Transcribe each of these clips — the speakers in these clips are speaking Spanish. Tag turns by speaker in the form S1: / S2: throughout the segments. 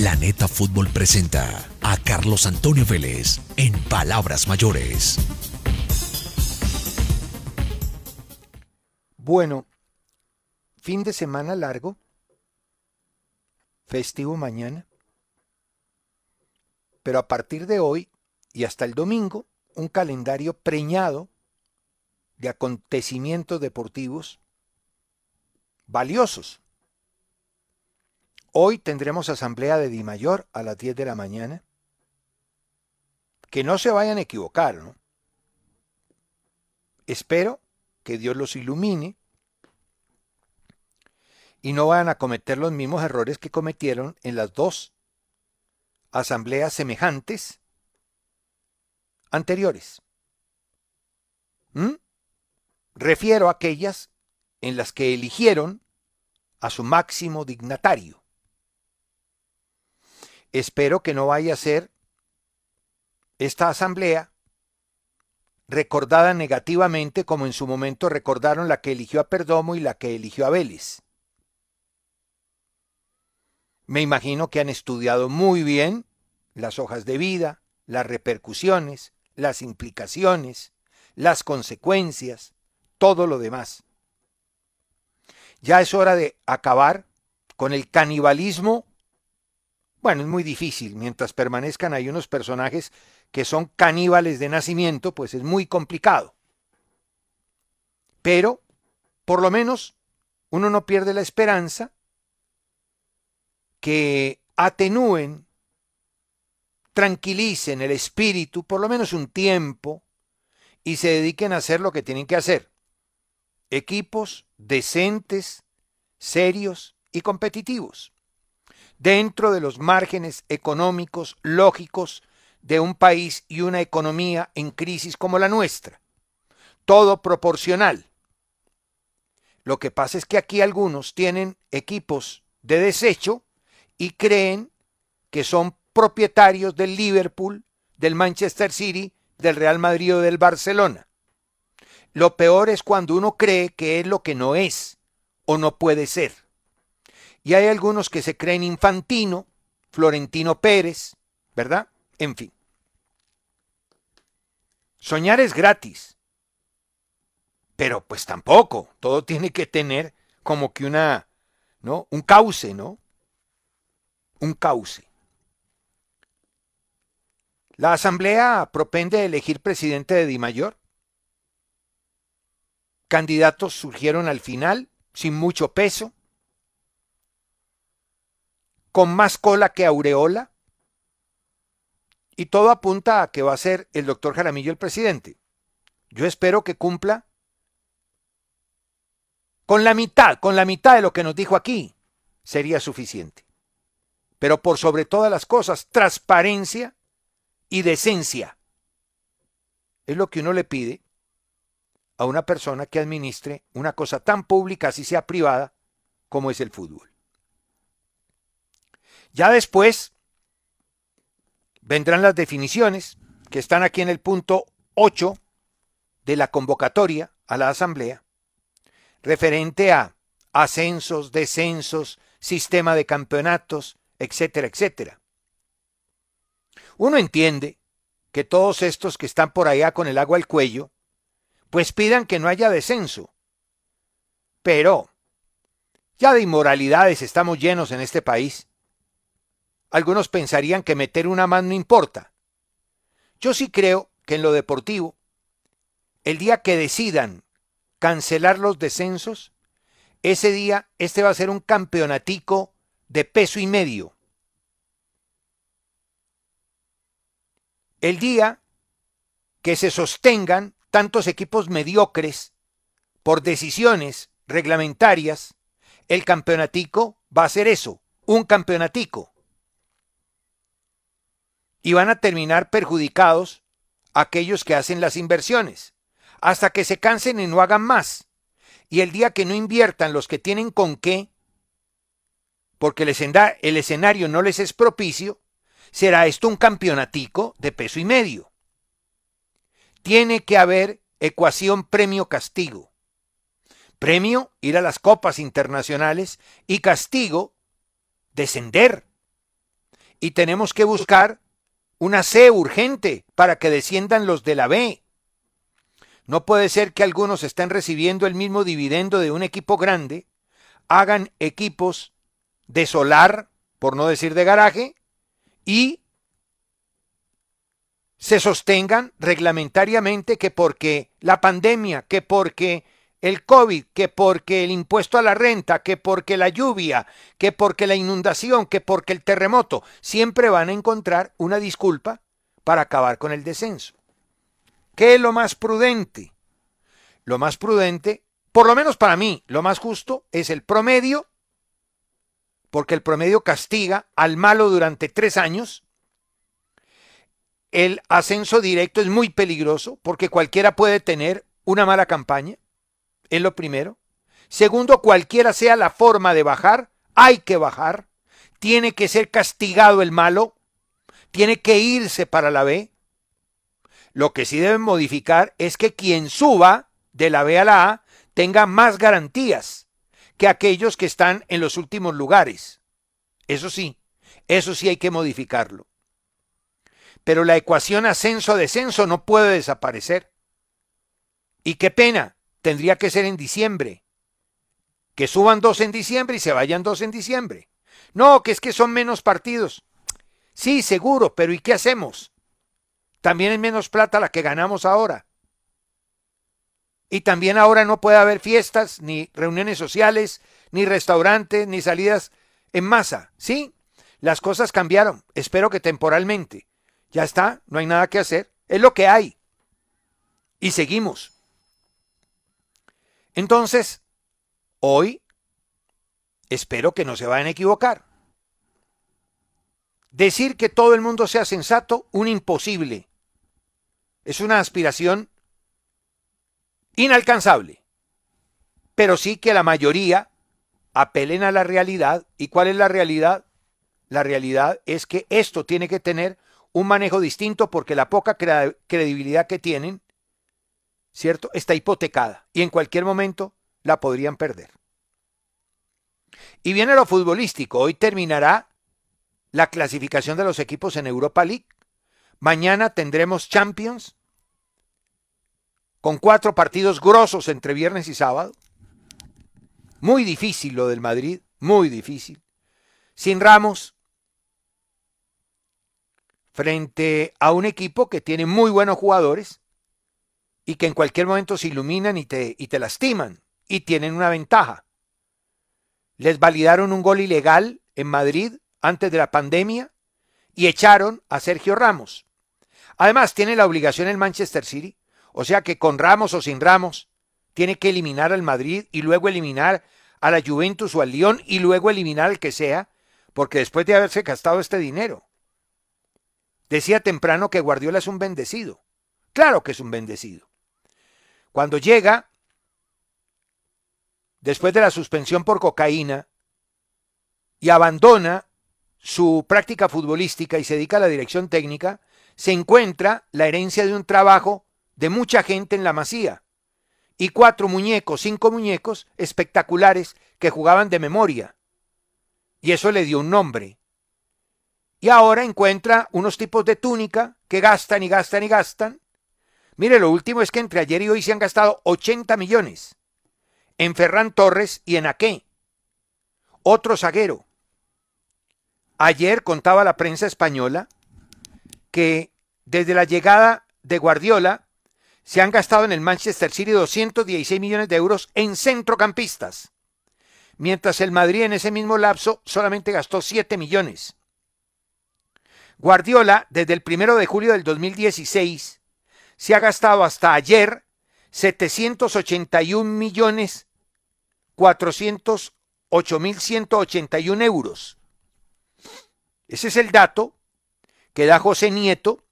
S1: Planeta Fútbol presenta a Carlos Antonio Vélez en Palabras Mayores. Bueno, fin de semana largo, festivo mañana, pero a partir de hoy y hasta el domingo, un calendario preñado de acontecimientos deportivos valiosos Hoy tendremos asamblea de mayor a las 10 de la mañana. Que no se vayan a equivocar, ¿no? Espero que Dios los ilumine y no vayan a cometer los mismos errores que cometieron en las dos asambleas semejantes anteriores. ¿Mm? Refiero a aquellas en las que eligieron a su máximo dignatario Espero que no vaya a ser esta asamblea recordada negativamente como en su momento recordaron la que eligió a Perdomo y la que eligió a Vélez. Me imagino que han estudiado muy bien las hojas de vida, las repercusiones, las implicaciones, las consecuencias, todo lo demás. Ya es hora de acabar con el canibalismo bueno, es muy difícil. Mientras permanezcan ahí unos personajes que son caníbales de nacimiento, pues es muy complicado. Pero, por lo menos, uno no pierde la esperanza que atenúen, tranquilicen el espíritu, por lo menos un tiempo, y se dediquen a hacer lo que tienen que hacer. Equipos decentes, serios y competitivos dentro de los márgenes económicos lógicos de un país y una economía en crisis como la nuestra. Todo proporcional. Lo que pasa es que aquí algunos tienen equipos de desecho y creen que son propietarios del Liverpool, del Manchester City, del Real Madrid o del Barcelona. Lo peor es cuando uno cree que es lo que no es o no puede ser. Y hay algunos que se creen infantino, Florentino Pérez, ¿verdad? En fin. Soñar es gratis, pero pues tampoco, todo tiene que tener como que una, ¿no? Un cauce, ¿no? Un cauce. ¿La Asamblea propende elegir presidente de Dimayor? ¿Candidatos surgieron al final, sin mucho peso? con más cola que aureola. Y todo apunta a que va a ser el doctor Jaramillo el presidente. Yo espero que cumpla con la mitad, con la mitad de lo que nos dijo aquí, sería suficiente. Pero por sobre todas las cosas, transparencia y decencia. Es lo que uno le pide a una persona que administre una cosa tan pública, así sea privada, como es el fútbol. Ya después vendrán las definiciones que están aquí en el punto 8 de la convocatoria a la Asamblea, referente a ascensos, descensos, sistema de campeonatos, etcétera, etcétera. Uno entiende que todos estos que están por allá con el agua al cuello, pues pidan que no haya descenso. Pero ya de inmoralidades estamos llenos en este país algunos pensarían que meter una mano no importa. Yo sí creo que en lo deportivo, el día que decidan cancelar los descensos, ese día este va a ser un campeonatico de peso y medio. El día que se sostengan tantos equipos mediocres por decisiones reglamentarias, el campeonatico va a ser eso, un campeonatico y van a terminar perjudicados aquellos que hacen las inversiones, hasta que se cansen y no hagan más. Y el día que no inviertan los que tienen con qué, porque el escenario no les es propicio, será esto un campeonatico de peso y medio. Tiene que haber ecuación premio-castigo. Premio, ir a las copas internacionales y castigo, descender. Y tenemos que buscar una C urgente para que desciendan los de la B. No puede ser que algunos estén recibiendo el mismo dividendo de un equipo grande, hagan equipos de solar, por no decir de garaje, y se sostengan reglamentariamente que porque la pandemia, que porque el COVID, que porque el impuesto a la renta, que porque la lluvia, que porque la inundación, que porque el terremoto, siempre van a encontrar una disculpa para acabar con el descenso. ¿Qué es lo más prudente? Lo más prudente, por lo menos para mí, lo más justo es el promedio, porque el promedio castiga al malo durante tres años. El ascenso directo es muy peligroso porque cualquiera puede tener una mala campaña. Es lo primero. Segundo, cualquiera sea la forma de bajar, hay que bajar. Tiene que ser castigado el malo. Tiene que irse para la B. Lo que sí deben modificar es que quien suba de la B a la A tenga más garantías que aquellos que están en los últimos lugares. Eso sí, eso sí hay que modificarlo. Pero la ecuación ascenso-descenso no puede desaparecer. Y qué pena, tendría que ser en diciembre. Que suban dos en diciembre y se vayan dos en diciembre. No, que es que son menos partidos. Sí, seguro, pero ¿y qué hacemos? También es menos plata la que ganamos ahora. Y también ahora no puede haber fiestas, ni reuniones sociales, ni restaurantes, ni salidas en masa. Sí, las cosas cambiaron, espero que temporalmente. Ya está, no hay nada que hacer, es lo que hay. Y seguimos. Entonces, hoy espero que no se vayan a equivocar. Decir que todo el mundo sea sensato, un imposible. Es una aspiración inalcanzable. Pero sí que la mayoría apelen a la realidad. ¿Y cuál es la realidad? La realidad es que esto tiene que tener un manejo distinto porque la poca credibilidad que tienen ¿cierto? Está hipotecada y en cualquier momento la podrían perder. Y viene lo futbolístico. Hoy terminará la clasificación de los equipos en Europa League. Mañana tendremos Champions con cuatro partidos grosos entre viernes y sábado. Muy difícil lo del Madrid, muy difícil. Sin Ramos, frente a un equipo que tiene muy buenos jugadores, y que en cualquier momento se iluminan y te, te lastiman y tienen una ventaja. Les validaron un gol ilegal en Madrid antes de la pandemia y echaron a Sergio Ramos. Además, tiene la obligación el Manchester City, o sea que con Ramos o sin Ramos, tiene que eliminar al Madrid y luego eliminar a la Juventus o al Lyon y luego eliminar al que sea, porque después de haberse gastado este dinero. Decía temprano que Guardiola es un bendecido. Claro que es un bendecido. Cuando llega, después de la suspensión por cocaína, y abandona su práctica futbolística y se dedica a la dirección técnica, se encuentra la herencia de un trabajo de mucha gente en la masía y cuatro muñecos, cinco muñecos espectaculares que jugaban de memoria. Y eso le dio un nombre. Y ahora encuentra unos tipos de túnica que gastan y gastan y gastan Mire, lo último es que entre ayer y hoy se han gastado 80 millones en Ferran Torres y en Aqué, otro zaguero. Ayer contaba la prensa española que desde la llegada de Guardiola se han gastado en el Manchester City 216 millones de euros en centrocampistas, mientras el Madrid en ese mismo lapso solamente gastó 7 millones. Guardiola, desde el primero de julio del 2016, se ha gastado hasta ayer 781 millones 408.181 euros. Ese es el dato que da José Nieto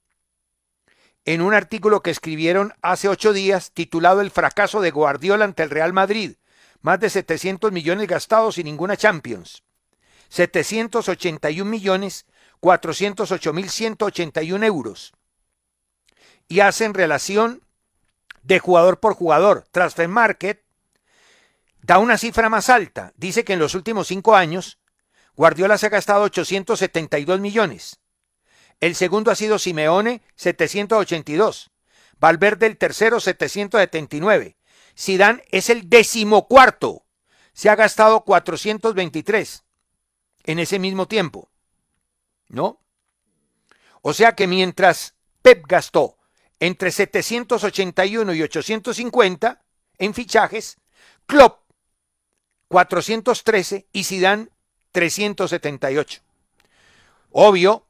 S1: en un artículo que escribieron hace ocho días titulado El fracaso de Guardiola ante el Real Madrid. Más de 700 millones gastados y ninguna Champions. 781 millones 408.181 euros y hacen relación de jugador por jugador. Transfer Market da una cifra más alta. Dice que en los últimos cinco años Guardiola se ha gastado 872 millones. El segundo ha sido Simeone, 782. Valverde el tercero, 779. Sidán es el decimocuarto. Se ha gastado 423 en ese mismo tiempo. ¿No? O sea que mientras Pep gastó entre 781 y 850 en fichajes, Klopp 413 y Zidane 378. Obvio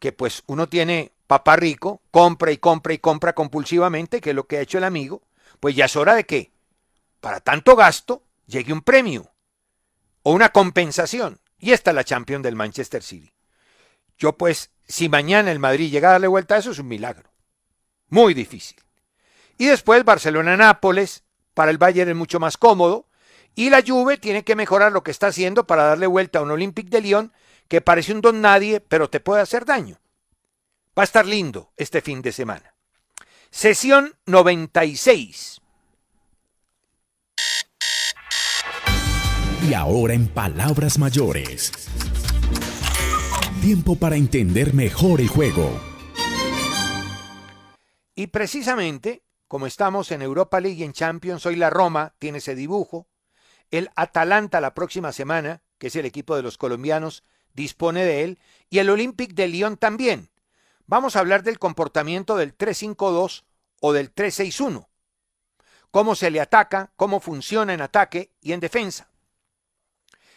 S1: que pues uno tiene papá rico, compra y compra y compra compulsivamente, que es lo que ha hecho el amigo, pues ya es hora de que para tanto gasto llegue un premio o una compensación. Y esta la Champions del Manchester City. Yo pues, si mañana el Madrid llega a darle vuelta a eso, es un milagro muy difícil. Y después Barcelona-Nápoles, para el Bayern es mucho más cómodo, y la Juve tiene que mejorar lo que está haciendo para darle vuelta a un Olympique de Lyon que parece un don nadie, pero te puede hacer daño. Va a estar lindo este fin de semana. Sesión 96. Y ahora en palabras mayores. Tiempo para entender mejor el juego. Y precisamente, como estamos en Europa League y en Champions, hoy la Roma tiene ese dibujo. El Atalanta la próxima semana, que es el equipo de los colombianos, dispone de él. Y el Olympique de Lyon también. Vamos a hablar del comportamiento del 352 o del 361. Cómo se le ataca, cómo funciona en ataque y en defensa.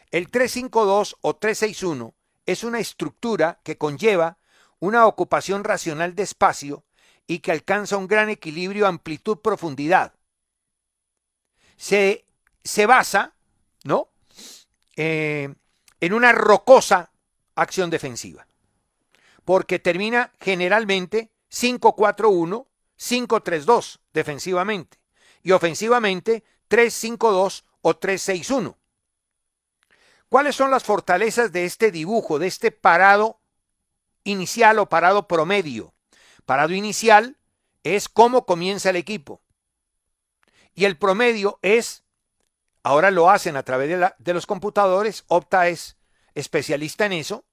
S1: El 352 o 361 es una estructura que conlleva una ocupación racional de espacio y que alcanza un gran equilibrio, amplitud, profundidad. Se, basa, eh, en una rocosa acción defensiva, porque termina generalmente 5-4-1, 5-3-2 defensivamente y ofensivamente 3-5-2 o 3-6-1. ¿Cuáles son las fortalezas de este dibujo, de este parado inicial o parado promedio? parado inicial es cómo comienza el equipo. Y el promedio es, ahora lo hacen a través de, los computadores, Opta es especialista en eso,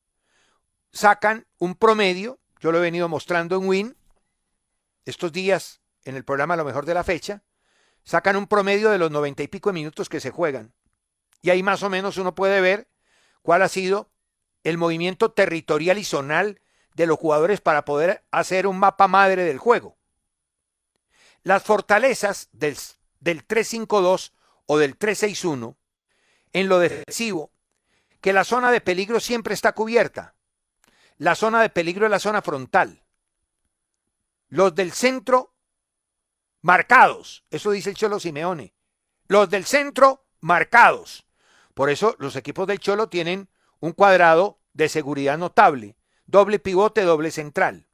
S1: sacan un promedio, yo lo he venido mostrando en Win, estos días en el programa a Lo mejor de la fecha, sacan un promedio de los noventa y pico de minutos que se juegan. Y ahí más o menos uno puede ver cuál ha sido el movimiento territorial y zonal de los jugadores para poder hacer un mapa madre del juego. Las fortalezas del, del 352 o del 361 en lo defensivo, que la zona de peligro siempre está cubierta. La zona de peligro es la zona frontal. Los del centro marcados, eso dice el Cholo Simeone. Los del centro marcados. Por eso los equipos del Cholo tienen un cuadrado de seguridad notable doble pivote, doble central.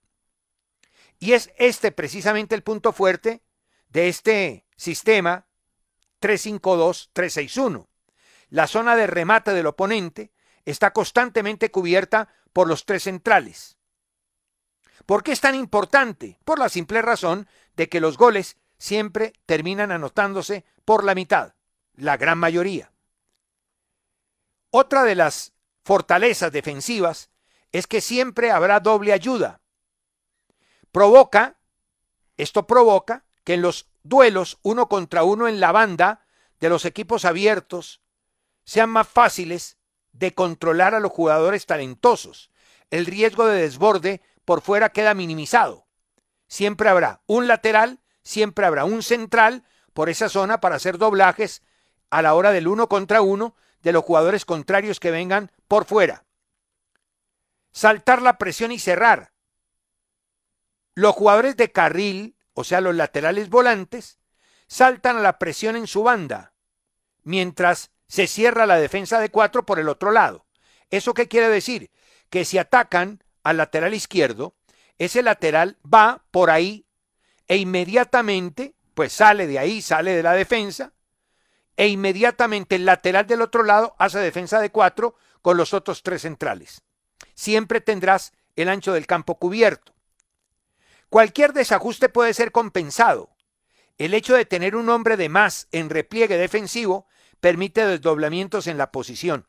S1: Y es este precisamente el punto fuerte de este sistema 3-6-1, La zona de remate del oponente está constantemente cubierta por los tres centrales. ¿Por qué es tan importante? Por la simple razón de que los goles siempre terminan anotándose por la mitad, la gran mayoría. Otra de las fortalezas defensivas es que siempre habrá doble ayuda. Provoca, esto provoca que en los duelos uno contra uno en la banda de los equipos abiertos sean más fáciles de controlar a los jugadores talentosos. El riesgo de desborde por fuera queda minimizado. Siempre habrá un lateral, siempre habrá un central por esa zona para hacer doblajes a la hora del uno contra uno de los jugadores contrarios que vengan por fuera saltar la presión y cerrar. Los jugadores de carril, o sea, los laterales volantes, saltan a la presión en su banda, mientras se cierra la defensa de cuatro por el otro lado. ¿Eso qué quiere decir? Que si atacan al lateral izquierdo, ese lateral va por ahí e inmediatamente, pues sale de ahí, sale de la defensa, e inmediatamente el lateral del otro lado hace defensa de cuatro con los otros tres centrales siempre tendrás el ancho del campo cubierto. Cualquier desajuste puede ser compensado. El hecho de tener un hombre de más en repliegue defensivo permite desdoblamientos en la posición.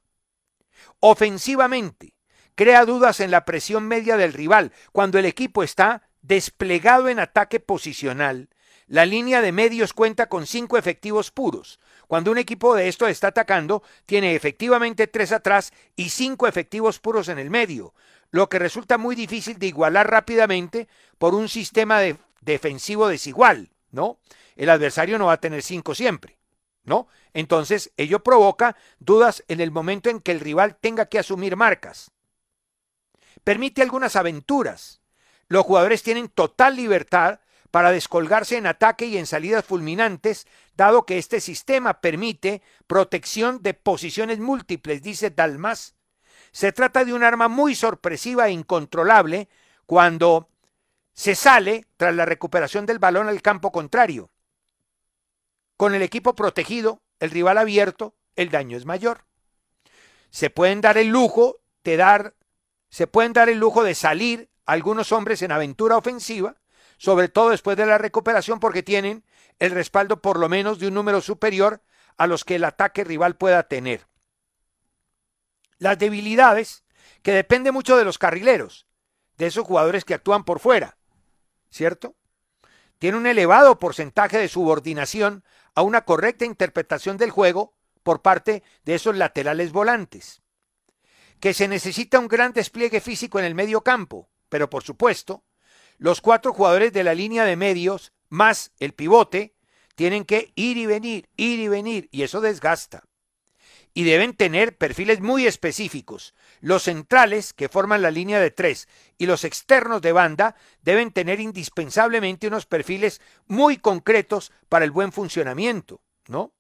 S1: Ofensivamente, crea dudas en la presión media del rival cuando el equipo está desplegado en ataque posicional. La línea de medios cuenta con cinco efectivos puros, cuando un equipo de esto está atacando, tiene efectivamente tres atrás y cinco efectivos puros en el medio, lo que resulta muy difícil de igualar rápidamente por un sistema defensivo desigual, ¿no? El adversario no va a tener cinco siempre, ¿no? Entonces, ello provoca dudas en el momento en que el rival tenga que asumir marcas. Permite algunas aventuras. Los jugadores tienen total libertad para descolgarse en ataque y en salidas fulminantes dado que este sistema permite protección de posiciones múltiples, dice Dalmas. Se trata de un arma muy sorpresiva e incontrolable cuando se sale tras la recuperación del balón al campo contrario. Con el equipo protegido, el rival abierto, el daño es mayor. Se pueden dar el lujo de dar, se pueden dar el lujo de salir algunos hombres en aventura ofensiva, sobre todo después de la recuperación porque tienen el respaldo por lo menos de un número superior a los que el ataque rival pueda tener. Las debilidades, que depende mucho de los carrileros, de esos jugadores que actúan por fuera, ¿cierto? Tiene un elevado porcentaje de subordinación a una correcta interpretación del juego por parte de esos laterales volantes. Que se necesita un gran despliegue físico en el medio campo, pero por supuesto, los cuatro jugadores de la línea de medios más el pivote, tienen que ir y venir, ir y venir, y eso desgasta. Y deben tener perfiles muy específicos. Los centrales, que forman la línea de tres, y los externos de banda deben tener indispensablemente unos perfiles muy concretos para el buen funcionamiento, ¿no?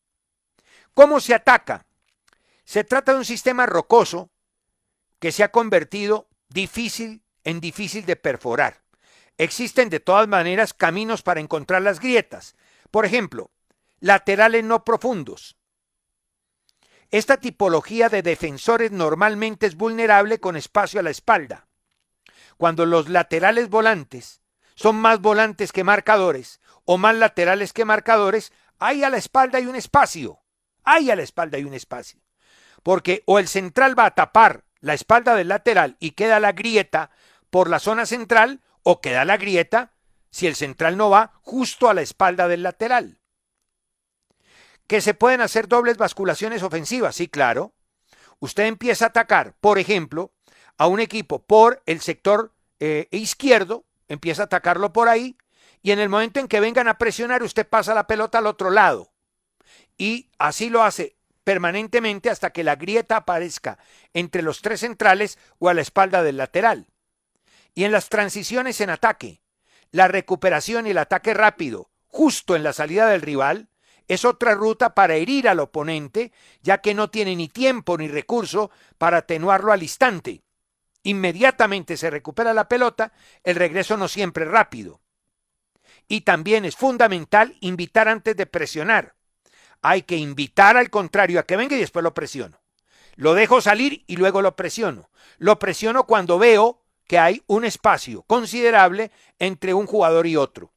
S1: ¿Cómo se ataca? Se trata de un sistema rocoso que se ha convertido difícil en difícil de perforar. Existen de todas maneras caminos para encontrar las grietas. Por ejemplo, laterales no profundos. Esta tipología de defensores normalmente es vulnerable con espacio a la espalda. Cuando los laterales volantes son más volantes que marcadores o más laterales que marcadores, hay a la espalda hay un espacio. Hay a la espalda hay un espacio. Porque o el central va a tapar la espalda del lateral y queda la grieta por la zona central o queda la grieta si el central no va justo a la espalda del lateral. Que se pueden hacer dobles basculaciones ofensivas, sí, claro. Usted empieza a atacar, por ejemplo, a un equipo por el sector eh, izquierdo, empieza a atacarlo por ahí, y en el momento en que vengan a presionar, usted pasa la pelota al otro lado. Y así lo hace permanentemente hasta que la grieta aparezca entre los tres centrales o a la espalda del lateral. Y en las transiciones en ataque, la recuperación y el ataque rápido, justo en la salida del rival, es otra ruta para herir al oponente, ya que no tiene ni tiempo ni recurso para atenuarlo al instante. Inmediatamente se recupera la pelota, el regreso no siempre es rápido. Y también es fundamental invitar antes de presionar. Hay que invitar al contrario a que venga y después lo presiono. Lo dejo salir y luego lo presiono. Lo presiono cuando veo que hay un espacio considerable entre un jugador y otro.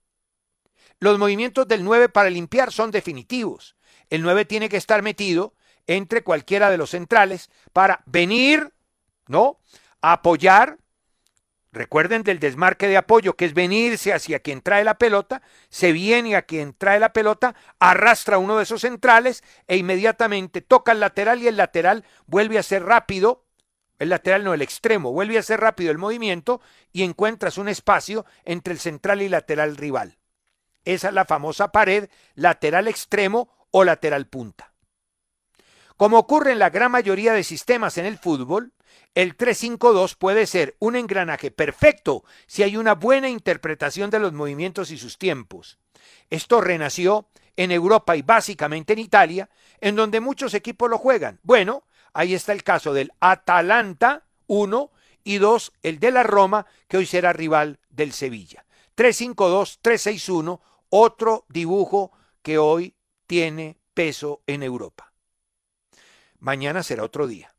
S1: Los movimientos del 9 para limpiar son definitivos. El 9 tiene que estar metido entre cualquiera de los centrales para venir, ¿no? A apoyar. Recuerden del desmarque de apoyo, que es venirse hacia quien trae la pelota, se viene a quien trae la pelota, arrastra uno de esos centrales e inmediatamente toca el lateral y el lateral vuelve a ser rápido el lateral no, el extremo, vuelve a hacer rápido el movimiento y encuentras un espacio entre el central y lateral rival. Esa es la famosa pared lateral extremo o lateral punta. Como ocurre en la gran mayoría de sistemas en el fútbol, el 3-5-2 puede ser un engranaje perfecto si hay una buena interpretación de los movimientos y sus tiempos. Esto renació en Europa y básicamente en Italia, en donde muchos equipos lo juegan. Bueno, Ahí está el caso del Atalanta, uno, y dos, el de la Roma, que hoy será rival del Sevilla. 352, 361, otro dibujo que hoy tiene peso en Europa. Mañana será otro día.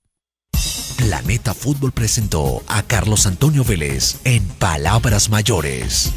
S1: Planeta Fútbol presentó a Carlos Antonio Vélez en Palabras Mayores.